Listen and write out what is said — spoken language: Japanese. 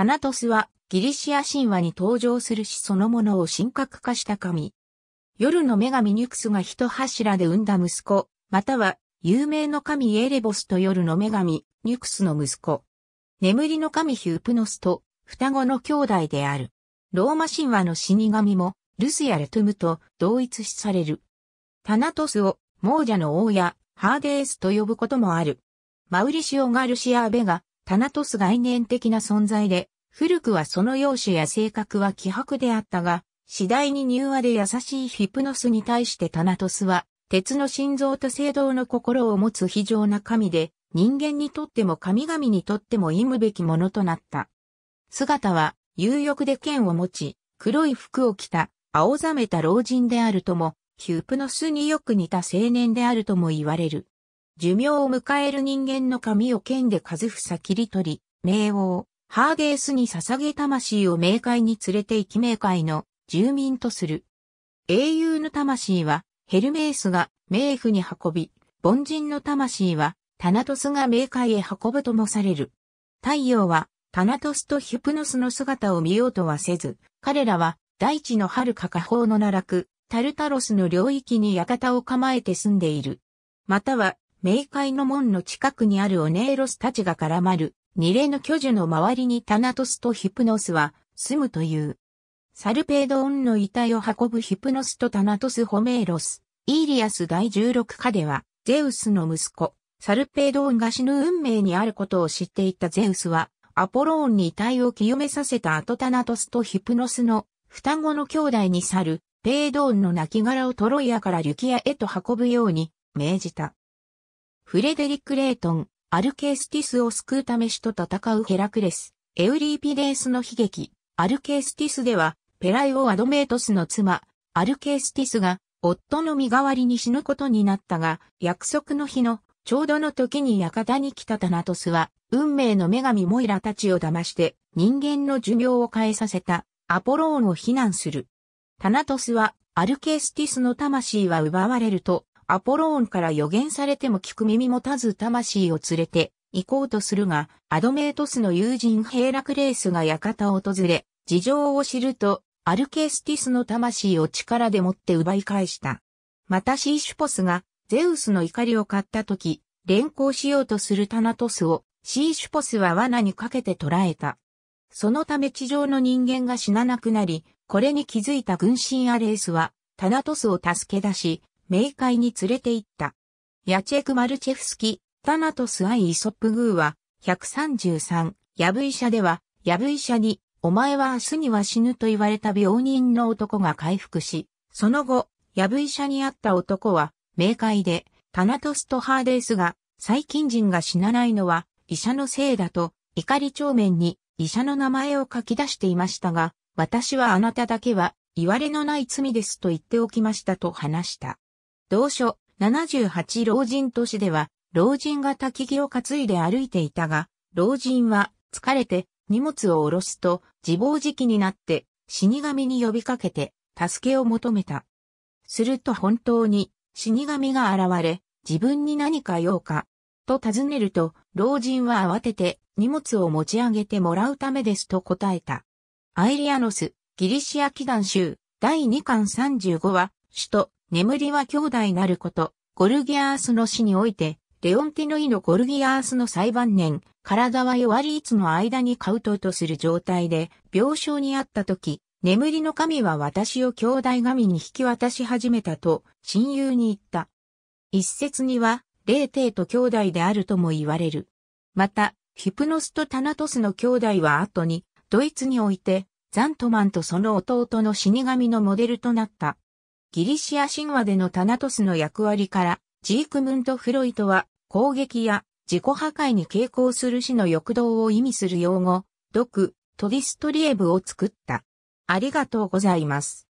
タナトスはギリシア神話に登場する死そのものを神格化した神。夜の女神ニュクスが一柱で生んだ息子、または有名の神エレボスと夜の女神ニュクスの息子。眠りの神ヒュープノスと双子の兄弟である。ローマ神話の死神もルスやレトゥムと同一視される。タナトスを亡者の王やハーデースと呼ぶこともある。マウリシオ・ガルシア・ベがタナトス概念的な存在で、古くはその容姿や性格は希薄であったが、次第に柔和で優しいヒプノスに対してタナトスは、鉄の心臓と聖堂の心を持つ非常な神で、人間にとっても神々にとっても忌むべきものとなった。姿は、有力で剣を持ち、黒い服を着た、青ざめた老人であるとも、ヒュープノスによく似た青年であるとも言われる。寿命を迎える人間の髪を剣で数房切り取り、冥王、ハーゲースに捧げ魂を冥界に連れて行き冥界の住民とする。英雄の魂はヘルメースが冥府に運び、凡人の魂はタナトスが冥界へ運ぶともされる。太陽はタナトスとヒュプノスの姿を見ようとはせず、彼らは大地の遥か下方の奈落、タルタロスの領域に館を構えて住んでいる。または冥界の門の近くにあるオネーロスたちが絡まる、二例の巨樹の周りにタナトスとヒプノスは住むという。サルペードオンの遺体を運ぶヒプノスとタナトス・ホメーロス、イーリアス第16課では、ゼウスの息子、サルペードオンが死ぬ運命にあることを知っていたゼウスは、アポローンに遺体を清めさせた後タナトスとヒプノスの双子の兄弟に去る、ペードーンの亡骸をトロイアからリュキアへと運ぶように命じた。フレデリック・レイトン、アルケースティスを救うため死と戦うヘラクレス、エウリーピデースの悲劇、アルケースティスでは、ペライオ・アドメートスの妻、アルケースティスが、夫の身代わりに死ぬことになったが、約束の日の、ちょうどの時に館に来たタナトスは、運命の女神モイラたちを騙して、人間の寿命を変えさせた、アポローンを非難する。タナトスは、アルケースティスの魂は奪われると、アポローンから予言されても聞く耳持たず魂を連れて行こうとするが、アドメートスの友人ヘイラクレースが館を訪れ、事情を知ると、アルケスティスの魂を力でもって奪い返した。またシーシュポスが、ゼウスの怒りを買った時、連行しようとするタナトスを、シーシュポスは罠にかけて捕らえた。そのため地上の人間が死ななくなり、これに気づいた軍神アレースは、タナトスを助け出し、冥界に連れて行った。ヤチェク・マルチェフスキ、タナトス・アイ・イソップ・グーは、133、ヤブ医者では、ヤブ医者に、お前は明日には死ぬと言われた病人の男が回復し、その後、ヤブ医者に会った男は、冥界で、タナトスとハーデースが、最近人が死なないのは、医者のせいだと、怒り帳面に、医者の名前を書き出していましたが、私はあなただけは、言われのない罪ですと言っておきましたと話した。同書78老人都市では、老人が焚き木を担いで歩いていたが、老人は疲れて荷物を下ろすと自暴自棄になって死神に呼びかけて助けを求めた。すると本当に死神が現れ、自分に何か用か、と尋ねると、老人は慌てて荷物を持ち上げてもらうためですと答えた。アイリアノス、ギリシア祈願集、第2巻35は、首都眠りは兄弟なること、ゴルギアースの死において、レオンティノイのゴルギアースの最晩年、体は弱りいつの間にカウトとする状態で、病床にあった時、眠りの神は私を兄弟神に引き渡し始めたと、親友に言った。一説には、霊帝と兄弟であるとも言われる。また、ヒプノスとタナトスの兄弟は後に、ドイツにおいて、ザントマンとその弟の死神のモデルとなった。ギリシア神話でのタナトスの役割から、ジークムント・フロイトは、攻撃や自己破壊に傾向する死の欲動を意味する用語、毒、トディストリエブを作った。ありがとうございます。